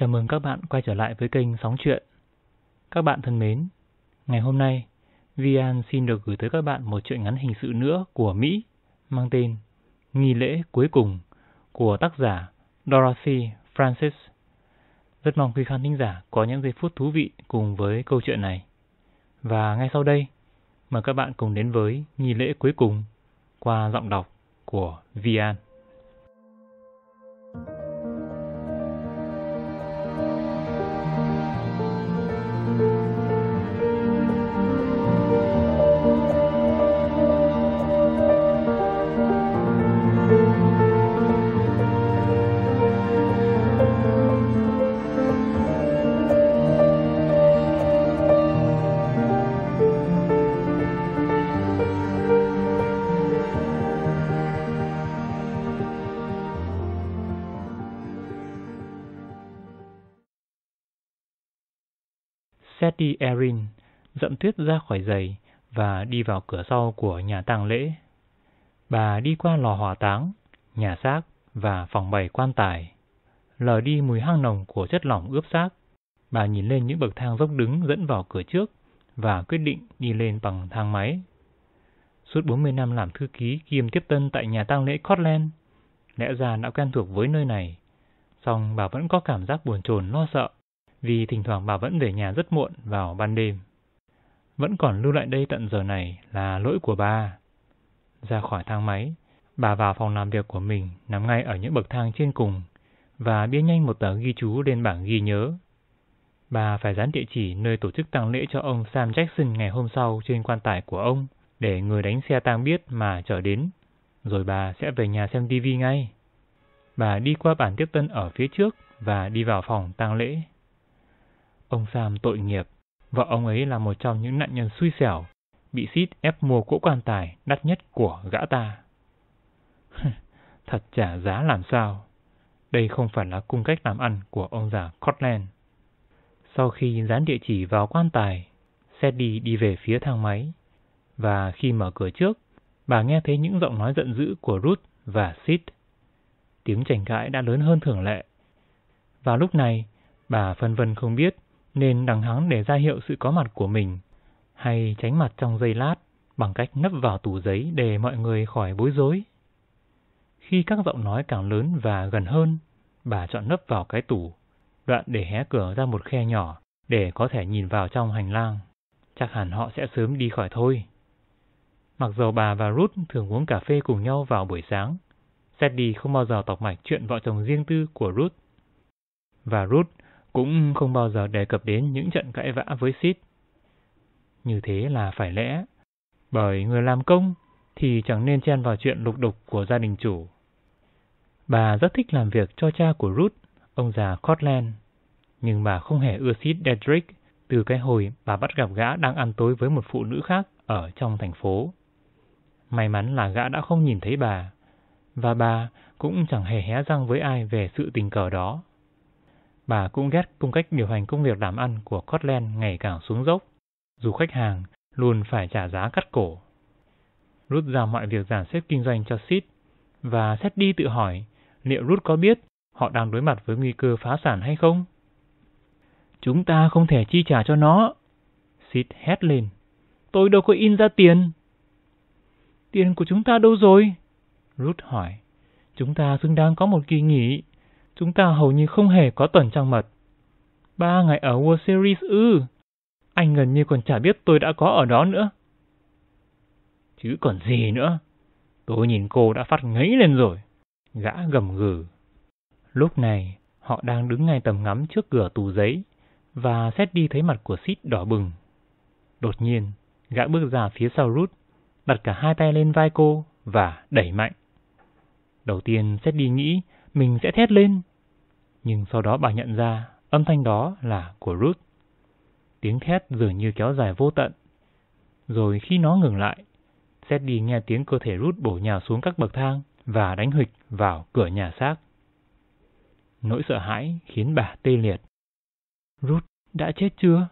Chào mừng các bạn quay trở lại với kênh Sóng Chuyện. Các bạn thân mến, ngày hôm nay, Vian xin được gửi tới các bạn một truyện ngắn hình sự nữa của Mỹ mang tên Nghi lễ cuối cùng của tác giả Dorothy Francis. Rất mong quý khán thính giả có những giây phút thú vị cùng với câu chuyện này. Và ngay sau đây, mời các bạn cùng đến với Nghi lễ cuối cùng qua giọng đọc của Vian. Seti Erin dậm tuyết ra khỏi giày và đi vào cửa sau của nhà tang lễ. Bà đi qua lò hỏa táng, nhà xác và phòng bày quan tài. Lờ đi mùi hăng nồng của chất lỏng ướp xác. Bà nhìn lên những bậc thang dốc đứng dẫn vào cửa trước và quyết định đi lên bằng thang máy. Suốt 40 năm làm thư ký kiêm tiếp tân tại nhà tang lễ Scotland, lẽ ra đã quen thuộc với nơi này. Song bà vẫn có cảm giác buồn chồn lo sợ vì thỉnh thoảng bà vẫn về nhà rất muộn vào ban đêm. Vẫn còn lưu lại đây tận giờ này là lỗi của bà. Ra khỏi thang máy, bà vào phòng làm việc của mình nằm ngay ở những bậc thang trên cùng và bia nhanh một tờ ghi chú lên bảng ghi nhớ. Bà phải dán địa chỉ nơi tổ chức tang lễ cho ông Sam Jackson ngày hôm sau trên quan tài của ông để người đánh xe tang biết mà trở đến, rồi bà sẽ về nhà xem TV ngay. Bà đi qua bàn tiếp tân ở phía trước và đi vào phòng tang lễ. Ông Sam tội nghiệp, vợ ông ấy là một trong những nạn nhân xui xẻo, bị sid ép mua cỗ quan tài đắt nhất của gã ta. Thật trả giá làm sao. Đây không phải là cung cách làm ăn của ông già Cotland. Sau khi dán địa chỉ vào quan tài, Sadie đi về phía thang máy. Và khi mở cửa trước, bà nghe thấy những giọng nói giận dữ của Ruth và Sid. Tiếng tranh cãi đã lớn hơn thường lệ. Và lúc này, bà phân vân không biết nên đằng hắng để ra hiệu sự có mặt của mình, hay tránh mặt trong giây lát bằng cách nấp vào tủ giấy để mọi người khỏi bối rối. Khi các giọng nói càng lớn và gần hơn, bà chọn nấp vào cái tủ, đoạn để hé cửa ra một khe nhỏ để có thể nhìn vào trong hành lang. Chắc hẳn họ sẽ sớm đi khỏi thôi. Mặc dầu bà và Ruth thường uống cà phê cùng nhau vào buổi sáng, Sadie không bao giờ tọc mạch chuyện vợ chồng riêng tư của Ruth. Và Ruth cũng không bao giờ đề cập đến những trận cãi vã với Sid. Như thế là phải lẽ, bởi người làm công thì chẳng nên chen vào chuyện lục đục của gia đình chủ. Bà rất thích làm việc cho cha của Ruth, ông già Cortland, nhưng bà không hề ưa Sid Dedrick từ cái hồi bà bắt gặp gã đang ăn tối với một phụ nữ khác ở trong thành phố. May mắn là gã đã không nhìn thấy bà, và bà cũng chẳng hề hé răng với ai về sự tình cờ đó. Bà cũng ghét cung cách điều hành công việc làm ăn của Scotland ngày càng xuống dốc, dù khách hàng luôn phải trả giá cắt cổ. Rút ra mọi việc giàn xếp kinh doanh cho Sid và xét đi tự hỏi liệu Ruth có biết họ đang đối mặt với nguy cơ phá sản hay không? Chúng ta không thể chi trả cho nó. Sid hét lên. Tôi đâu có in ra tiền. Tiền của chúng ta đâu rồi? Ruth hỏi. Chúng ta xứng đáng có một kỳ nghỉ chúng ta hầu như không hề có tuần trăng mật. Ba ngày ở World Series ư, ừ. anh gần như còn chả biết tôi đã có ở đó nữa. Chứ còn gì nữa, tôi nhìn cô đã phát ngấy lên rồi, gã gầm gừ. Lúc này, họ đang đứng ngay tầm ngắm trước cửa tù giấy, và xét đi thấy mặt của Sid đỏ bừng. Đột nhiên, gã bước ra phía sau rút, đặt cả hai tay lên vai cô và đẩy mạnh. Đầu tiên Seth đi nghĩ mình sẽ thét lên, nhưng sau đó bà nhận ra âm thanh đó là của Ruth. Tiếng thét dường như kéo dài vô tận. Rồi khi nó ngừng lại, đi nghe tiếng cơ thể Ruth bổ nhào xuống các bậc thang và đánh hịch vào cửa nhà xác. Nỗi sợ hãi khiến bà tê liệt. Ruth đã chết chưa?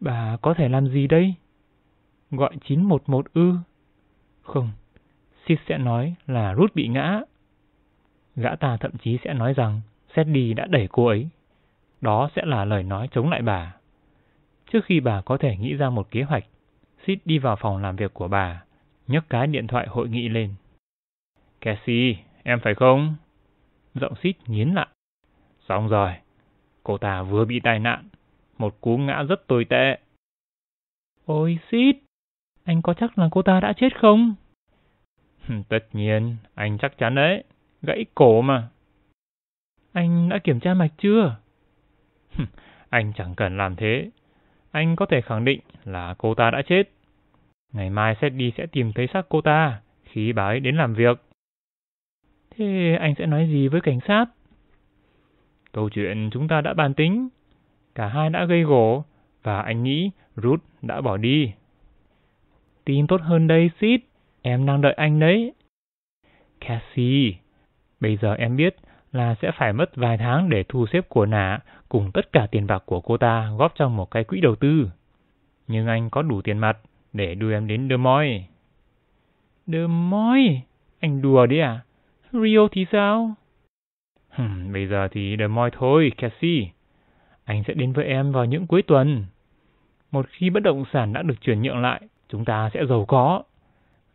Bà có thể làm gì đây? Gọi 911 ư? Không, Sid sẽ nói là Ruth bị ngã. Gã ta thậm chí sẽ nói rằng Sandy đã đẩy cô ấy. Đó sẽ là lời nói chống lại bà. Trước khi bà có thể nghĩ ra một kế hoạch, Sid đi vào phòng làm việc của bà, nhấc cái điện thoại hội nghị lên. Cassie, em phải không? Giọng Sid nghiến lại. Xong rồi, cô ta vừa bị tai nạn, một cú ngã rất tồi tệ. Ôi Sid, anh có chắc là cô ta đã chết không? Tất nhiên, anh chắc chắn đấy, gãy cổ mà. Anh đã kiểm tra mạch chưa? anh chẳng cần làm thế. Anh có thể khẳng định là cô ta đã chết. Ngày mai Seddy sẽ tìm thấy xác cô ta khi bà ấy đến làm việc. Thế anh sẽ nói gì với cảnh sát? Câu chuyện chúng ta đã bàn tính. Cả hai đã gây gổ và anh nghĩ Ruth đã bỏ đi. Tin tốt hơn đây, Sid. Em đang đợi anh đấy. Cassie, bây giờ em biết là sẽ phải mất vài tháng để thu xếp của nả cùng tất cả tiền bạc của cô ta góp trong một cái quỹ đầu tư. Nhưng anh có đủ tiền mặt để đưa em đến Đơ Moi. Đơ Moi? Anh đùa đấy à? Rio thì sao? Hừm, bây giờ thì Đơ Moi thôi, Cassie. Anh sẽ đến với em vào những cuối tuần. Một khi bất động sản đã được chuyển nhượng lại, chúng ta sẽ giàu có.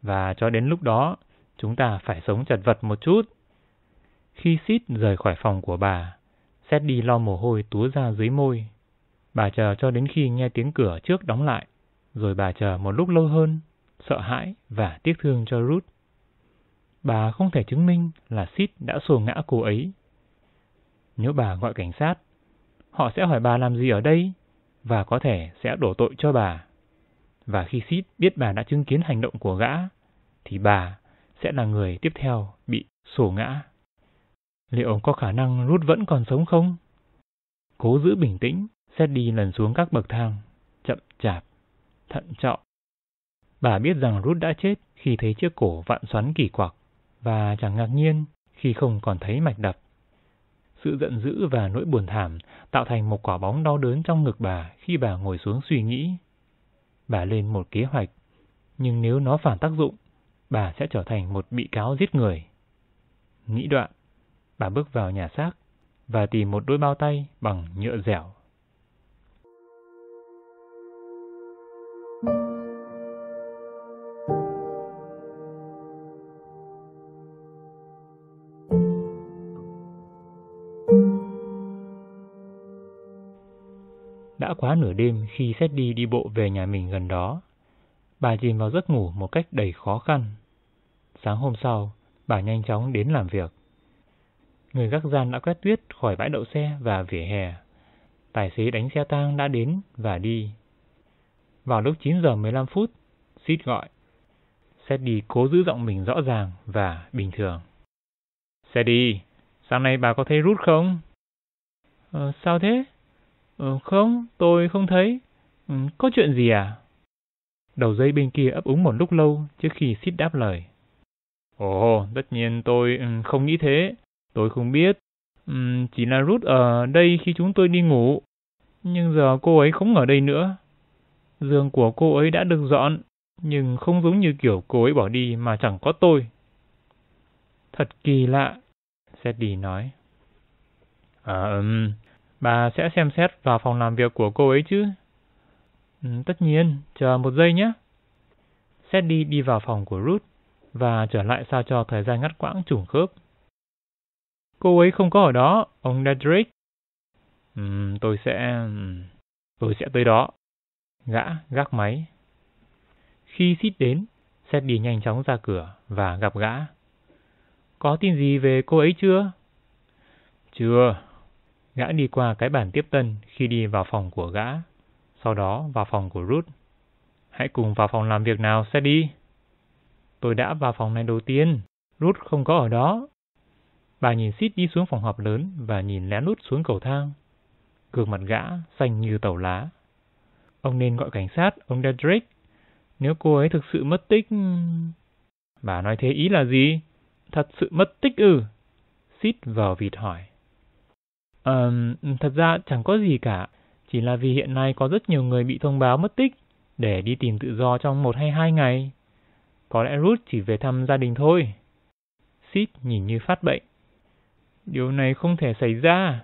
Và cho đến lúc đó, chúng ta phải sống chật vật một chút. Khi Sid rời khỏi phòng của bà, xét đi lo mồ hôi túa ra dưới môi. Bà chờ cho đến khi nghe tiếng cửa trước đóng lại, rồi bà chờ một lúc lâu hơn, sợ hãi và tiếc thương cho Ruth. Bà không thể chứng minh là Sid đã xô ngã cô ấy. Nếu bà gọi cảnh sát, họ sẽ hỏi bà làm gì ở đây và có thể sẽ đổ tội cho bà. Và khi Sid biết bà đã chứng kiến hành động của gã, thì bà sẽ là người tiếp theo bị xô ngã liệu có khả năng Ruth vẫn còn sống không? Cố giữ bình tĩnh, xét đi lần xuống các bậc thang, chậm chạp, thận trọng. Bà biết rằng Ruth đã chết khi thấy chiếc cổ vặn xoắn kỳ quặc, và chẳng ngạc nhiên khi không còn thấy mạch đập. Sự giận dữ và nỗi buồn thảm tạo thành một quả bóng đau đớn trong ngực bà khi bà ngồi xuống suy nghĩ. Bà lên một kế hoạch, nhưng nếu nó phản tác dụng, bà sẽ trở thành một bị cáo giết người. Nghĩ đoạn, bà bước vào nhà xác và tìm một đôi bao tay bằng nhựa dẻo. Đã quá nửa đêm khi xét đi đi bộ về nhà mình gần đó, bà chìm vào giấc ngủ một cách đầy khó khăn. Sáng hôm sau, bà nhanh chóng đến làm việc người gác gian đã quét tuyết khỏi bãi đậu xe và vỉa hè. Tài xế đánh xe tang đã đến và đi. Vào lúc 9 giờ 15 phút, Sid gọi. Sadie cố giữ giọng mình rõ ràng và bình thường. Sadie, sáng nay bà có thấy rút không? Ờ, sao thế? Ờ, không, tôi không thấy. Ừ, có chuyện gì à? Đầu dây bên kia ấp úng một lúc lâu trước khi Sid đáp lời. Ồ, tất nhiên tôi ừ, không nghĩ thế. Tôi không biết. Uhm, chỉ là Ruth ở đây khi chúng tôi đi ngủ. Nhưng giờ cô ấy không ở đây nữa. Giường của cô ấy đã được dọn, nhưng không giống như kiểu cô ấy bỏ đi mà chẳng có tôi. Thật kỳ lạ, Sadie nói. À, um, bà sẽ xem xét vào phòng làm việc của cô ấy chứ. Ừ, tất nhiên, chờ một giây nhé. Sadie đi vào phòng của Ruth và trở lại sao cho thời gian ngắt quãng trùng khớp Cô ấy không có ở đó, ông Dedrick. Ừm, tôi sẽ... tôi sẽ tới đó. Gã gác máy. Khi xít đến, Seth đi nhanh chóng ra cửa và gặp gã. Có tin gì về cô ấy chưa? Chưa. Gã đi qua cái bàn tiếp tân khi đi vào phòng của gã, sau đó vào phòng của Ruth. Hãy cùng vào phòng làm việc nào, Seth đi. Tôi đã vào phòng này đầu tiên, Ruth không có ở đó. Bà nhìn xít đi xuống phòng họp lớn và nhìn lén lút xuống cầu thang. Cường mặt gã, xanh như tàu lá. Ông nên gọi cảnh sát, ông Dedrick. Nếu cô ấy thực sự mất tích... Bà nói thế ý là gì? Thật sự mất tích ư? Ừ. Xít vờ vịt hỏi. um, thật ra chẳng có gì cả. Chỉ là vì hiện nay có rất nhiều người bị thông báo mất tích để đi tìm tự do trong một hay hai ngày. Có lẽ Ruth chỉ về thăm gia đình thôi. Sid nhìn như phát bệnh. Điều này không thể xảy ra.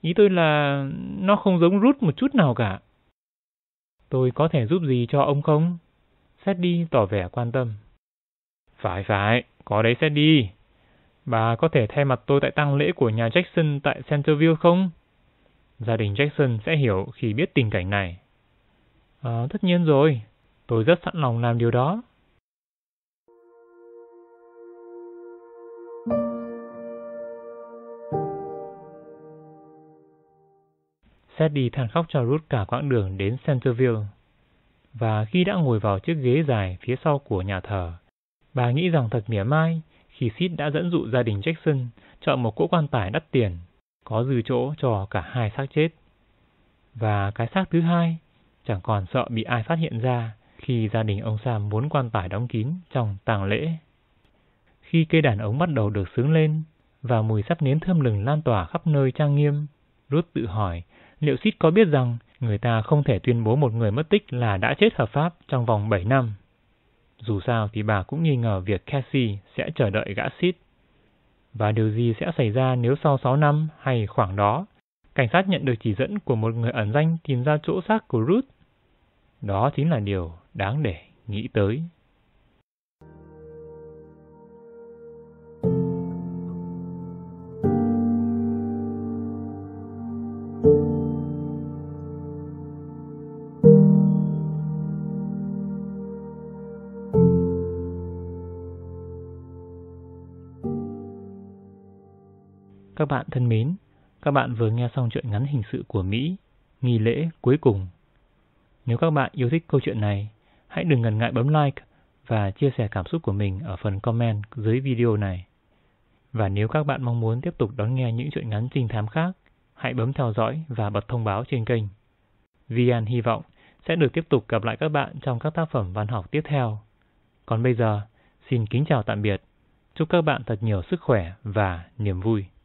Ý tôi là nó không giống rút một chút nào cả. Tôi có thể giúp gì cho ông không? Xét đi tỏ vẻ quan tâm. Phải phải, có đấy xét đi. Bà có thể thay mặt tôi tại tang lễ của nhà Jackson tại Centerville không? Gia đình Jackson sẽ hiểu khi biết tình cảnh này. À, tất nhiên rồi, tôi rất sẵn lòng làm điều đó. Seth đi than khóc cho Ruth cả quãng đường đến Centerville. Và khi đã ngồi vào chiếc ghế dài phía sau của nhà thờ, bà nghĩ rằng thật mỉa mai khi Sid đã dẫn dụ gia đình Jackson chọn một cỗ quan tài đắt tiền, có dư chỗ cho cả hai xác chết. Và cái xác thứ hai chẳng còn sợ bị ai phát hiện ra khi gia đình ông Sam muốn quan tài đóng kín trong tang lễ. Khi cây đàn ống bắt đầu được sướng lên và mùi sắp nến thơm lừng lan tỏa khắp nơi trang nghiêm, Ruth tự hỏi liệu Sid có biết rằng người ta không thể tuyên bố một người mất tích là đã chết hợp pháp trong vòng 7 năm? Dù sao thì bà cũng nghi ngờ việc Cassie sẽ chờ đợi gã Sít. Và điều gì sẽ xảy ra nếu sau 6 năm hay khoảng đó, cảnh sát nhận được chỉ dẫn của một người ẩn danh tìm ra chỗ xác của Ruth? Đó chính là điều đáng để nghĩ tới. Các bạn thân mến, các bạn vừa nghe xong chuyện ngắn hình sự của Mỹ, nghi lễ cuối cùng. Nếu các bạn yêu thích câu chuyện này, hãy đừng ngần ngại bấm like và chia sẻ cảm xúc của mình ở phần comment dưới video này. Và nếu các bạn mong muốn tiếp tục đón nghe những chuyện ngắn trinh thám khác, hãy bấm theo dõi và bật thông báo trên kênh. VN hy vọng sẽ được tiếp tục gặp lại các bạn trong các tác phẩm văn học tiếp theo. Còn bây giờ, xin kính chào tạm biệt. Chúc các bạn thật nhiều sức khỏe và niềm vui.